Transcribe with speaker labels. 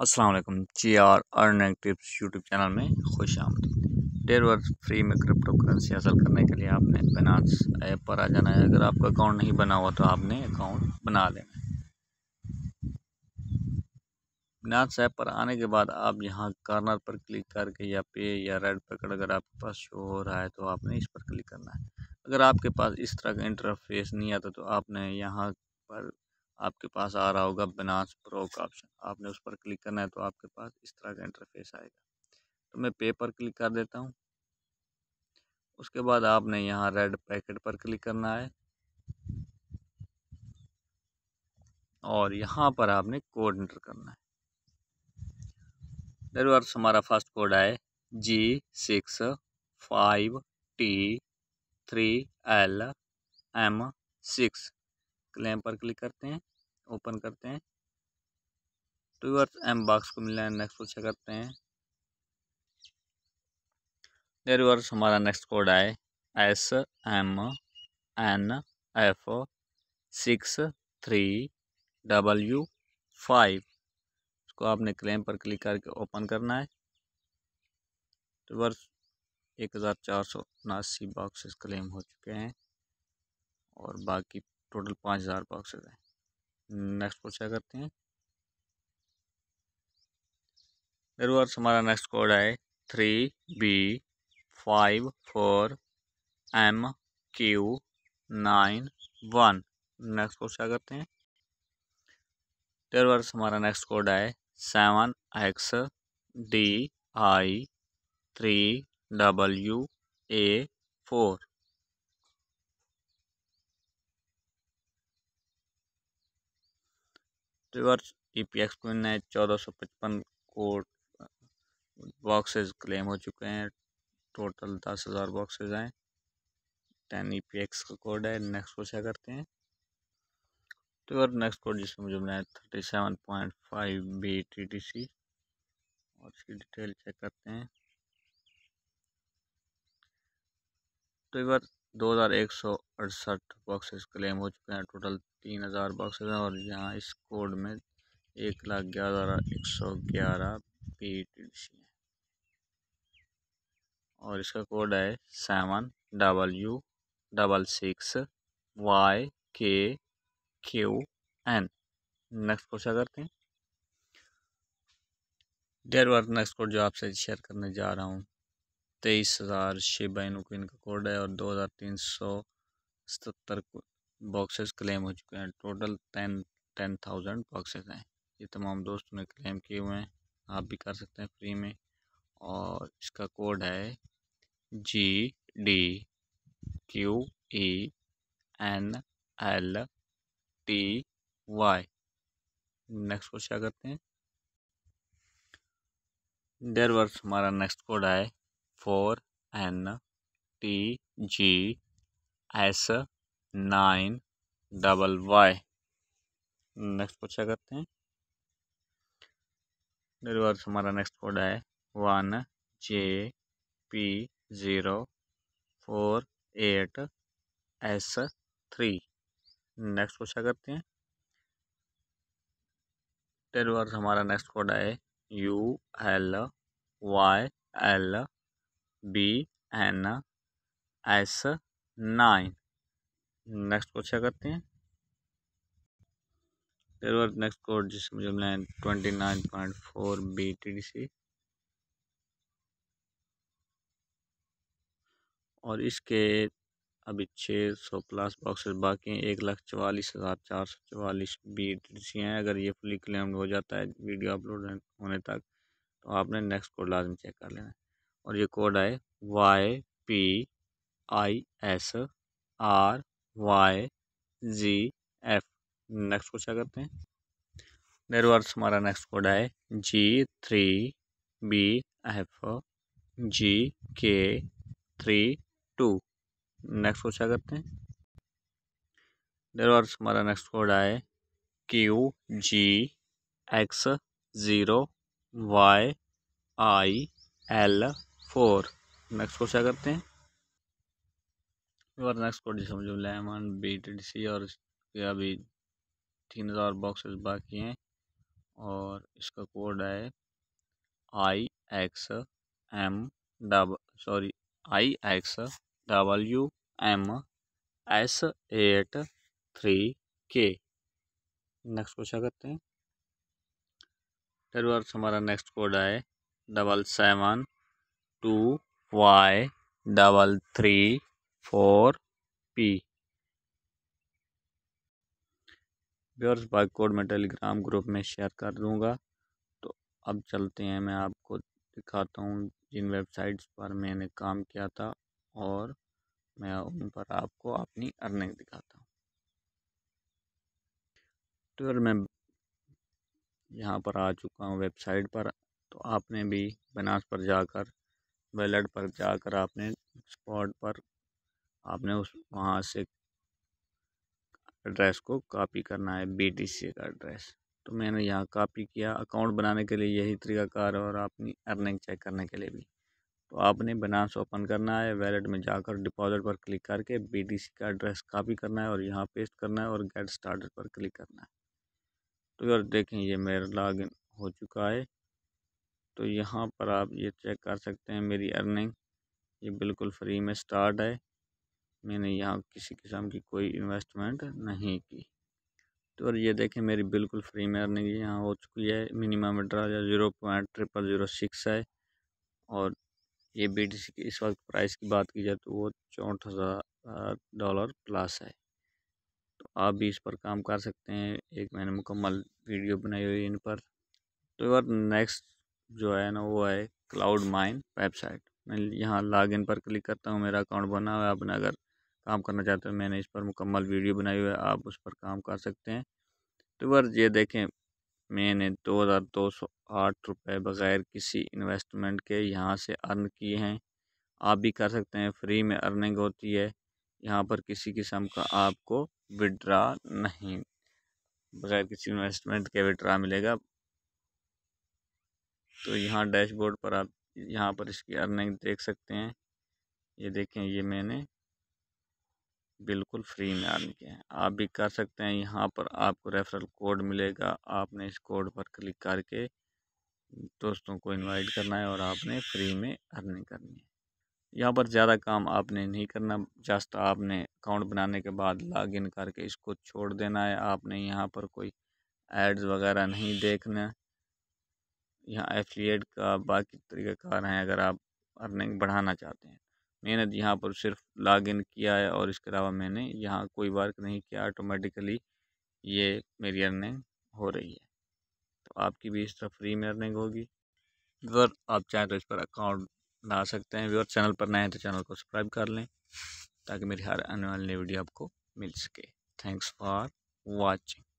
Speaker 1: Aslam ji R earning tips YouTube channel में खुश आमदी डेढ़ वर्ष फ्री में क्रिप्टो करेंसी हासिल करने के लिए आपने फिनांस ऐप पर आ जाना है अगर आपका अकाउंट नहीं बना हुआ तो आपने अकाउंट बना लेना है बनास ऐप पर आने के बाद आप यहाँ कार्नर पर क्लिक करके या पे या रेड पैकेट अगर आपके पास शो हो रहा है तो आपने इस पर क्लिक करना है अगर आपके पास इस तरह का इंटरफेस नहीं आता तो आपने यहाँ पर आपके पास आ रहा होगा बनास प्रो का ऑप्शन आपने उस पर क्लिक करना है तो आपके पास इस तरह का इंटरफेस आएगा तो मैं पे पर क्लिक कर देता हूँ उसके बाद आपने यहाँ रेड पैकेट पर क्लिक करना है और यहाँ पर आपने कोड एंटर करना है दरवर्स हमारा फर्स्ट कोड है G six five T three L M six claim पर क्लिक करते हैं ओपन करते हैं टूवर्स एम बॉक्स को मिलना है नेक्स्ट पूछा करते हैं देर वर्स हमारा next code I S M N F six three U five इसको आपने क्लेम पर क्लिक करके ओपन करना है तो वर्ष एक हज़ार चार सौ उनासी बॉक्सेस क्लेम हो चुके हैं और बाकी टोटल पाँच हज़ार बॉक्सेस हैं नेक्स्ट को करते हैं रिवर्स हमारा नेक्स्ट कोड है three B five four M Q nine one next question करते हैं वर्ष हमारा नेक्स्ट कोड है seven X D I three U A four रिवर्स ई पी एक्स क्विन ने चौदह सौ पचपन कोड बॉक्सेज क्लेम हो चुके हैं टोटल दस हज़ार बॉक्सेज हैं टेन ई पी एक्स का कोड है नेक्स्ट को चेक करते हैं तो और नेक्स्ट कोड जिसमें मुझे बनाया thirty seven point five B T T C और इसकी डिटेल चेक करते हैं तो एक बार दो हज़ार एक सौ अड़सठ बॉक्सेस क्लेम हो चुके हैं टोटल तीन हज़ार बॉक्सेस हैं और यहाँ इस कोड में एक लाख ग्यारह हज़ार एक सौ ग्यारह पी टी सी और इसका कोड है seven double U double six Y K Q N next question करते हैं डेयर वर्क नेक्स्ट कोड जो आपसे शेयर करने जा रहा हूँ तेईस हज़ार शिबा को इनका कोड है और दो हज़ार तीन सौ सतर बॉक्सेस क्लेम हो चुके हैं total ten ten thousand boxes हैं ये तमाम दोस्तों ने क्लेम किए हुए हैं आप भी कर सकते हैं फ्री में और इसका कोड है G D Q E N L T Y next question करते हैं डेयर वर्ष हमारा नेक्स्ट कोड है four N T G S nine double Y next पूछा करते हैं निर्वर्ष हमारा नेक्स्ट कोड है one J P zero four eight S three next पूछा करते हैं टेरवर्स हमारा नेक्स्ट कोड है U L Y L B N S nine next को करते हैं फिर नेक्स्ट कोड जिसमें मुझे मिला है twenty nine point four B T D C और इसके अभी छः सौ प्लस बॉक्सेस बाकी हैं एक लाख चवालीस हज़ार चार सौ चवालीस बी टी डी सी हैं अगर ये फुली क्लेम्ड हो जाता है वीडियो अपलोड होने तक तो आपने नेक्स्ट कोड लाजमी चेक कर लेना है और ये कोड है Y P I S R Y G F next को करते हैं देर वर्ड्स हमारा नेक्स्ट कोड है G three B F G K three two next को करते हैं देर हमारा नेक्स्ट कोड है Q G X zero Y I L four next को क्या करते हैं और नेक्स्ट को समझो लेमन बी टी सी और अभी तीन हज़ार बॉक्सेस बाकी हैं और इसका कोड है आई एक्स एम डब sorry I X W M S eight three K next question करते हैं फिर हमारा नेक्स्ट कोड है double seven two Y double three four P व्यवर्स बाई कोड में टेलीग्राम ग्रुप में शेयर कर दूंगा तो अब चलते हैं मैं आपको दिखाता हूँ जिन वेबसाइट्स पर मैंने काम किया था और मैं उन पर आपको अपनी अर्निंग दिखाता हूँ ट्विटर तो में यहाँ पर आ चुका हूँ वेबसाइट पर तो आपने भी बनास पर जाकर वैलेट पर जाकर आपने स्पॉट पर आपने उस वहाँ से एड्रेस को कॉपी करना है बी सी का एड्रेस तो मैंने यहाँ कॉपी किया अकाउंट बनाने के लिए यही तरीकाकार है और अपनी अर्निंग चेक करने के लिए भी तो आपने बनास ओपन करना है वैलेट में जाकर डिपॉजिट पर क्लिक करके बी सी का एड्रेस कॉपी करना है और यहाँ पेस्ट करना है और गेट स्टार्टेड पर क्लिक करना है तो यार देखें ये मेरा लॉगिन हो चुका है तो यहाँ पर आप ये चेक कर सकते हैं मेरी अर्निंग ये बिल्कुल फ्री में स्टार्ट है मैंने यहाँ किसी किस्म की कोई इन्वेस्टमेंट नहीं की तो और ये देखें मेरी बिल्कुल फ्री में अर्निंग यहाँ हो चुकी है minimum withdraw zero point triple zero six है और ये बी टी सी की इस वक्त प्राइस की बात की जाए तो वो चौंठ हज़ार डॉलर प्लस है तो आप भी इस पर काम कर सकते हैं एक मैंने मुकम्मल वीडियो बनाई हुई इन पर तो और नेक्स्ट जो है ना वो है क्लाउड माइन वेबसाइट मैं यहाँ लॉगिन पर क्लिक करता हूँ मेरा अकाउंट बना हुआ है अपना अगर काम करना चाहते हो मैंने इस पर मुकम्मल वीडियो बनाई हुई है आप उस पर काम कर सकते हैं तो बस ये देखें मैंने दो हज़ार दो सौ आठ रुपये बग़ैर किसी इन्वेस्टमेंट के यहाँ से अर्न किए हैं आप भी कर सकते हैं फ्री में अर्निंग होती है यहाँ पर किसी किस्म का आपको विड्रा नहीं बग़ैर किसी इन्वेस्टमेंट के विड्रा मिलेगा तो यहाँ डैशबोर्ड पर आप यहाँ पर इसकी अर्निंग देख सकते हैं ये देखें ये मैंने बिल्कुल फ्री में अर्न किया है आप भी कर सकते हैं यहाँ पर आपको रेफरल कोड मिलेगा आपने इस कोड पर क्लिक करके दोस्तों को इनवाइट करना है और आपने फ्री में अर्निंग करनी है यहाँ पर ज़्यादा काम आपने नहीं करना जस्ट आपने अकाउंट बनाने के बाद लॉगिन करके इसको छोड़ देना है आपने यहाँ पर कोई एड्स वगैरह नहीं देखना यहाँ एफिलिएट का बाकी कार हैं अगर आप अर्निंग बढ़ाना चाहते हैं मैंने यहाँ पर सिर्फ लॉगिन किया है और इसके अलावा मैंने यहाँ कोई वर्क नहीं किया ऑटोमेटिकली ये मेरी अर्निंग हो रही है तो आपकी भी इस तरह फ्री में अर्निंग होगी व्यवर आप चाहें तो इस पर अकाउंट बना सकते हैं व्यवर चैनल पर नए हैं तो चैनल को सब्सक्राइब कर लें ताकि मेरी हर आने वाली वीडियो आपको मिल सके थैंक्स फॉर वॉचिंग